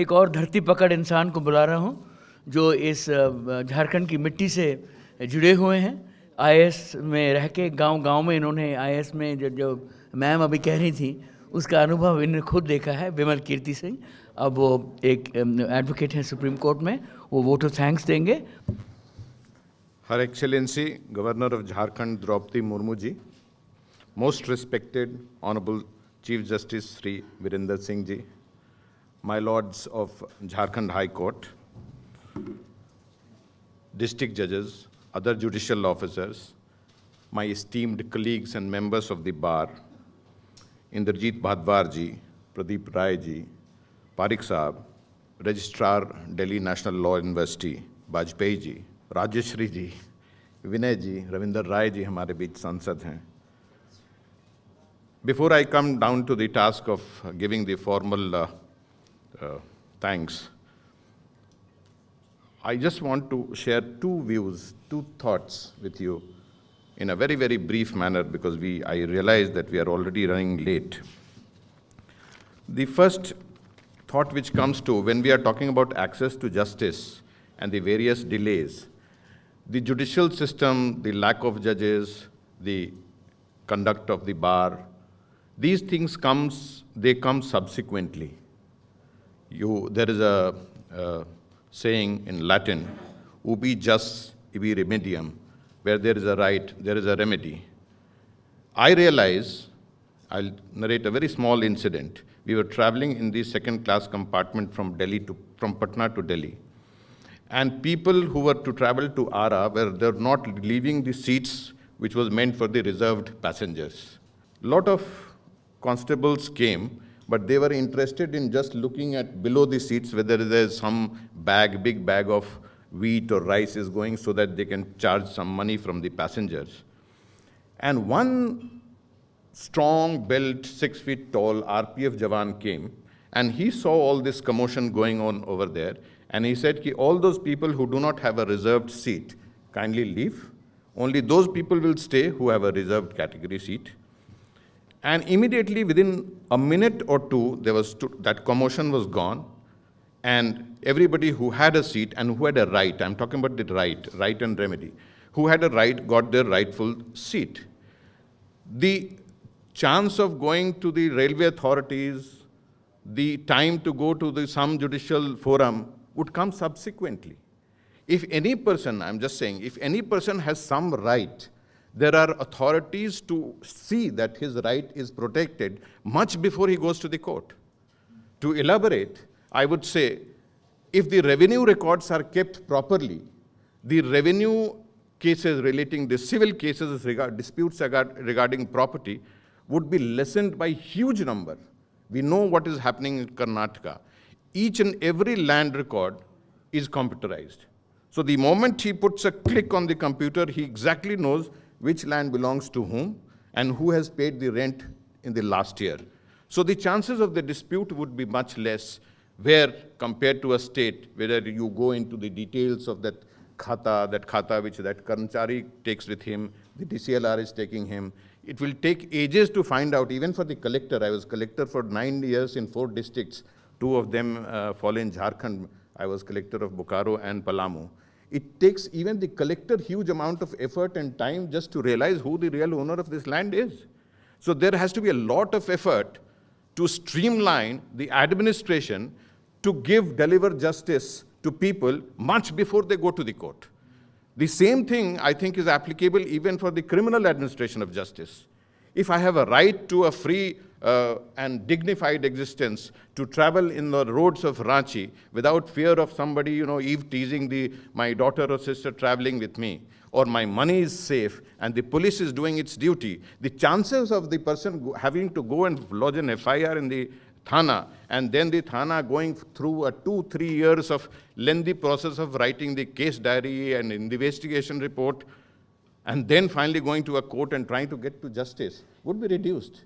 एक और धरती पकड़ इंसान को बुला रहा हूँ जो इस झारखंड की मिट्टी से जुड़े हुए हैं आई में रह के गाँव गाँव में इन्होंने आई में जो जो मैम अभी कह रही थी उसका अनुभव इन्होंने खुद देखा है विमल कीर्ति सिंह अब वो एक एडवोकेट हैं सुप्रीम कोर्ट में वो वोट ऑफ थैंक्स देंगे her excellency governor of Jharkhand Draupadi Murmu ji most respected honourable chief justice Shri Virendra Singh ji my lords of Jharkhand High Court, district judges, other judicial officers, my esteemed colleagues and members of the bar, Inderjeet Bhadwar ji, Pradeep Rai ji, Parik Saab, Registrar Delhi National Law University, Bajpayee ji, Rajeshri ji, Vinay ji, Ravinder Rai ji हमारे बीच sansad hain. Before I come down to the task of giving the formal uh, uh, thanks. I just want to share two views, two thoughts with you in a very, very brief manner because we, I realize that we are already running late. The first thought which comes to when we are talking about access to justice and the various delays, the judicial system, the lack of judges, the conduct of the bar, these things comes, they come subsequently you, there is a uh, saying in Latin, ubi jus ibi remedium, where there is a right, there is a remedy. I realize, I'll narrate a very small incident. We were traveling in the second class compartment from Delhi to, from Patna to Delhi. And people who were to travel to Ara were they're not leaving the seats which was meant for the reserved passengers. Lot of constables came but they were interested in just looking at below the seats whether there's some bag, big bag of wheat or rice is going so that they can charge some money from the passengers. And one strong built, six feet tall RPF Jawan came and he saw all this commotion going on over there and he said, Ki, all those people who do not have a reserved seat, kindly leave. Only those people will stay who have a reserved category seat. And immediately within a minute or two, there was that commotion was gone. And everybody who had a seat and who had a right, I'm talking about the right, right and remedy, who had a right got their rightful seat. The chance of going to the railway authorities, the time to go to the, some judicial forum would come subsequently. If any person, I'm just saying, if any person has some right, there are authorities to see that his right is protected much before he goes to the court. To elaborate, I would say if the revenue records are kept properly, the revenue cases relating to civil cases regard, disputes regard, regarding property would be lessened by huge number. We know what is happening in Karnataka. Each and every land record is computerized. So the moment he puts a click on the computer, he exactly knows which land belongs to whom, and who has paid the rent in the last year. So the chances of the dispute would be much less where compared to a state, whether you go into the details of that khata, that khata which that karmachari takes with him, the DCLR is taking him. It will take ages to find out, even for the collector. I was collector for nine years in four districts. Two of them uh, fall in Jharkhand. I was collector of Bokaro and Palamu. It takes even the collector huge amount of effort and time just to realize who the real owner of this land is. So there has to be a lot of effort to streamline the administration to give, deliver justice to people much before they go to the court. The same thing, I think, is applicable even for the criminal administration of justice. If I have a right to a free uh, and dignified existence to travel in the roads of Ranchi without fear of somebody, you know, Eve teasing the, my daughter or sister traveling with me, or my money is safe and the police is doing its duty, the chances of the person having to go and lodge an FIR in the Thana and then the Thana going through a two, three years of lengthy process of writing the case diary and investigation report and then finally going to a court and trying to get to justice would be reduced.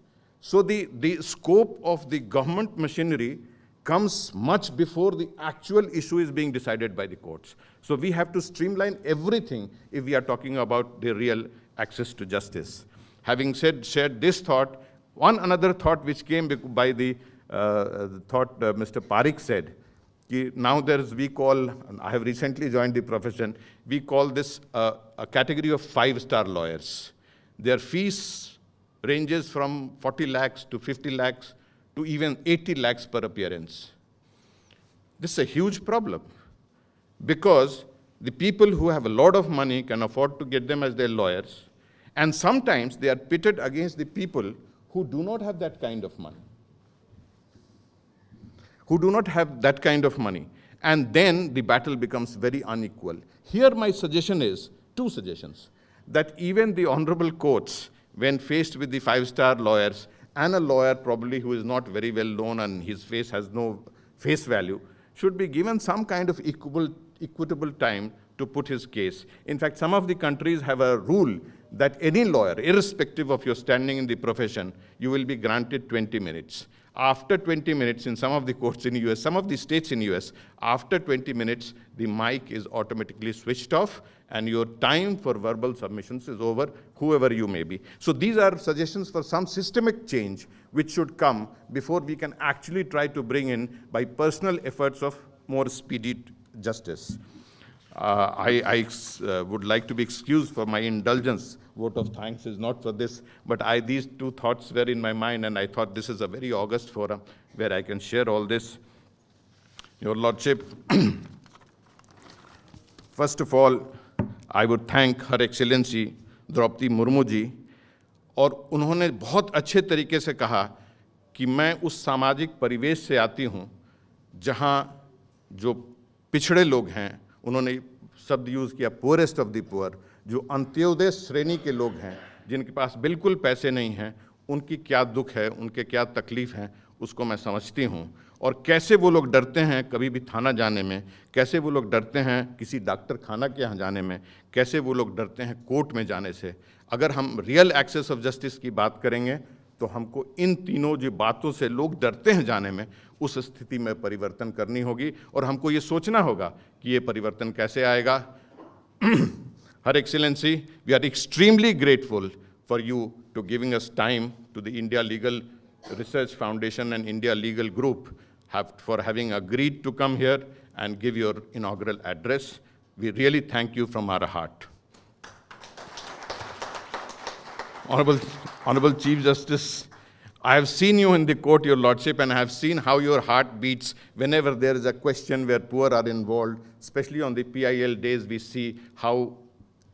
So the, the scope of the government machinery comes much before the actual issue is being decided by the courts. So we have to streamline everything if we are talking about the real access to justice. Having said, shared this thought, one another thought which came by the uh, thought uh, Mr. Parik said, now there's, we call, I have recently joined the profession, we call this uh, a category of five-star lawyers. Their fees ranges from 40 lakhs to 50 lakhs to even 80 lakhs per appearance. This is a huge problem because the people who have a lot of money can afford to get them as their lawyers, and sometimes they are pitted against the people who do not have that kind of money, who do not have that kind of money. And then the battle becomes very unequal. Here, my suggestion is two suggestions that even the honorable courts when faced with the five-star lawyers and a lawyer probably who is not very well known and his face has no face value, should be given some kind of equitable equitable time to put his case. In fact, some of the countries have a rule that any lawyer, irrespective of your standing in the profession, you will be granted 20 minutes. After 20 minutes, in some of the courts in US, some of the states in US, after 20 minutes, the mic is automatically switched off and your time for verbal submissions is over, whoever you may be. So these are suggestions for some systemic change which should come before we can actually try to bring in by personal efforts of more speedy justice. Uh, I, I uh, would like to be excused for my indulgence vote of thanks is not for this, but I, these two thoughts were in my mind, and I thought this is a very august forum where I can share all this. Your Lordship, first of all, I would thank Her Excellency Draupadi Murmuji, और उन्होंने बहुत अच्छे तरीके से कहा कि मैं उस सामाजिक परिवेश से आती हूँ जहाँ जो पिछड़े लोग हैं उन्होंने शब्द यूज़ किया पोरेस्ट ऑफ द पुअर जो अंत्योदय श्रेणी के लोग हैं जिनके पास बिल्कुल पैसे नहीं हैं उनकी क्या दुख है उनके क्या तकलीफ़ है उसको मैं समझती हूँ और कैसे वो लोग डरते हैं कभी भी थाना जाने में कैसे वो लोग डरते हैं किसी डॉक्टर खाना के यहाँ जाने में कैसे वो लोग डरते हैं कोर्ट में जाने से अगर हम रियल एक्सेस ऑफ जस्टिस की बात करेंगे तो हमको इन तीनों जो बातों से लोग डरते हैं जाने में उस स्थिति में परिवर्तन करनी होगी और हमको ये सोचना होगा कि ये परिवर्तन कैसे आएगा Her Excellency, we are extremely grateful for you to giving us time to the India Legal Research Foundation and India Legal Group have, for having agreed to come here and give your inaugural address. We really thank you from our heart. Honorable, Honorable Chief Justice, I have seen you in the court, Your Lordship, and I have seen how your heart beats whenever there is a question where poor are involved, especially on the PIL days we see how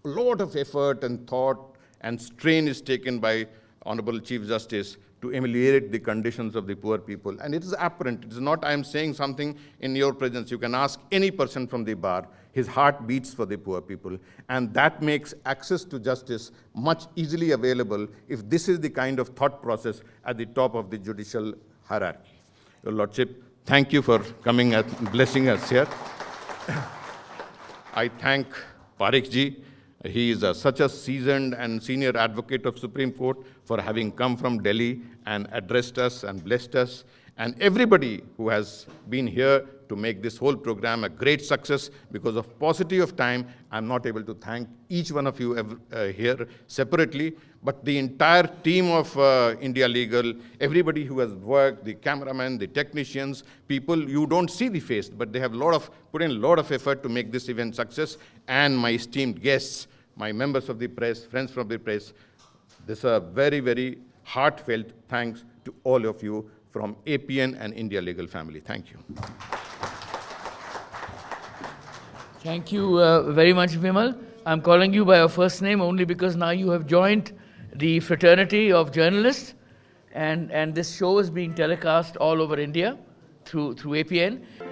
a lot of effort and thought and strain is taken by Honorable Chief Justice to ameliorate the conditions of the poor people. And it is apparent. It is not I am saying something in your presence. You can ask any person from the bar. His heart beats for the poor people. And that makes access to justice much easily available if this is the kind of thought process at the top of the judicial hierarchy. Your Lordship, thank you for coming and blessing us here. I thank Parikh ji. He is such a seasoned and senior advocate of Supreme Court for having come from Delhi and addressed us and blessed us. And everybody who has been here to make this whole program a great success. Because of paucity of time, I'm not able to thank each one of you uh, here separately, but the entire team of uh, India Legal, everybody who has worked, the cameramen, the technicians, people, you don't see the face, but they have lot of, put in a lot of effort to make this event success, and my esteemed guests, my members of the press, friends from the press, this a very, very heartfelt thanks to all of you from APN and India Legal Family. Thank you. Thank you uh, very much, Vimal. I'm calling you by your first name only because now you have joined the fraternity of journalists, and, and this show is being telecast all over India through, through APN.